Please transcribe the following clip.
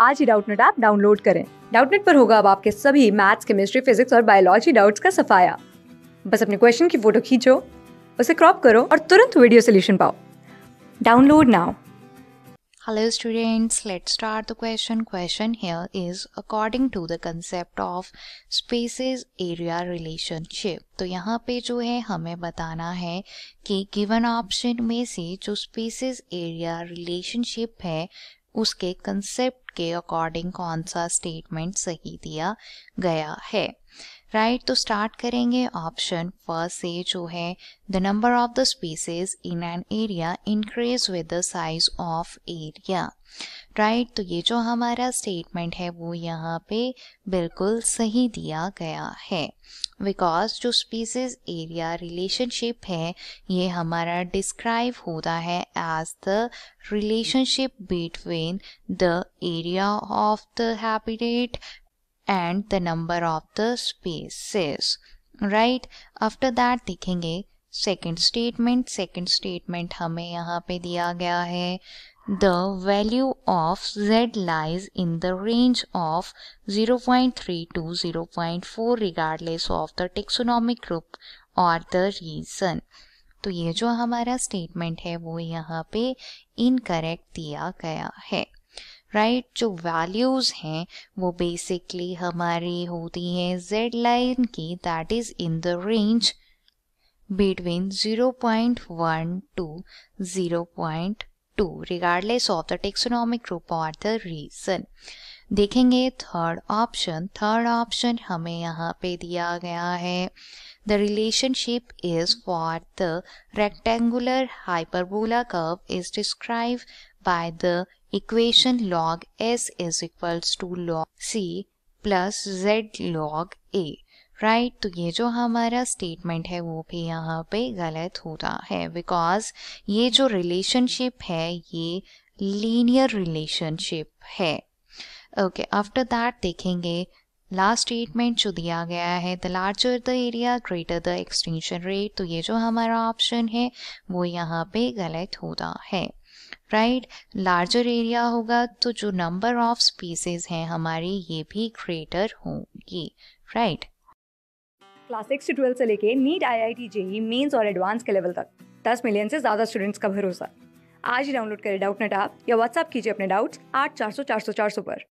आज ही Doubtnut app download करें डाउटनेट पर होगा अब आपके सभी मैथ्स केमिस्ट्री फिजिक्स और बायोलॉजी डाउट्स का सफाया बस अपने क्वेश्चन की फोटो खींचो उसे क्रॉप करो और तुरंत वीडियो सोल्यूशन पाओ download now Hello students, let's start the question. Question here is according to the concept of spaces area relationship. तो यहाँ पे जो है हमें बताना है कि गिवन ऑप्शन में से जो स्पेसेस एरिया रिलेशनशिप है उसके कंसेप्ट के अकॉर्डिंग कौन सा स्टेटमेंट सही दिया गया है राइट तो स्टार्ट करेंगे ऑप्शन फर्स्ट से जो है the number of the species in an area increase with the size of area right तो ये जो हमारा स्टेटमेंट है वो यहाँ पे बिल्कुल सही दिया गया है बिकॉज जो स्पीसीज एरिया रिलेशनशिप है ये हमारा डिस्क्राइब होता है as the relationship between the area of the habitat and the number of the species right after that देखेंगे सेकेंड स्टेटमेंट सेकेंड स्टेटमेंट हमें यहाँ पे दिया गया है the value of Z lies in the range of 0.3 point three two zero point four regardless of the taxonomic group और the region तो ये जो हमारा स्टेटमेंट है वो यहाँ पे इनकरेक्ट दिया गया है राइट right? जो वैल्यूज़ हैं वो बेसिकली हमारी होती हैं जेड लाइन की that is in the range between 0.1 to 0.2 regardless of the taxonomic group और द रीजन देखेंगे थर्ड ऑप्शन थर्ड ऑप्शन हमें यहाँ पे दिया गया है the relationship is for the rectangular hyperbola curve is describe by the equation log s is equals to log c plus Z log A right तो ये जो हमारा स्टेटमेंट है वो भी यहाँ पे गलत होता है बिकॉज ये जो रिलेशनशिप है ये लीनियर रिलेशनशिप है ओके आफ्टर दैट देखेंगे लास्ट स्टेटमेंट जो दिया गया है the larger the area greater the extinction rate तो ये जो हमारा ऑप्शन है वो यहाँ पे गलत होता है राइट लार्जर एरिया होगा तो जो नंबर ऑफ स्पीसीज हैं हमारी ये भी ग्रेटर होंगी राइट क्लास सिक्स से ट्वेल्थ से लेके NEET I I T JEE mains और एडवांस के लेवल तक दस मिलियन से ज़्यादा स्टूडेंट्स का भरोसा आज ही डाउनलोड करें डाउट नेट आप या व्हाट्सअप कीजिए अपने डाउट्स आठ चार सौ चार सौ चार सौ पर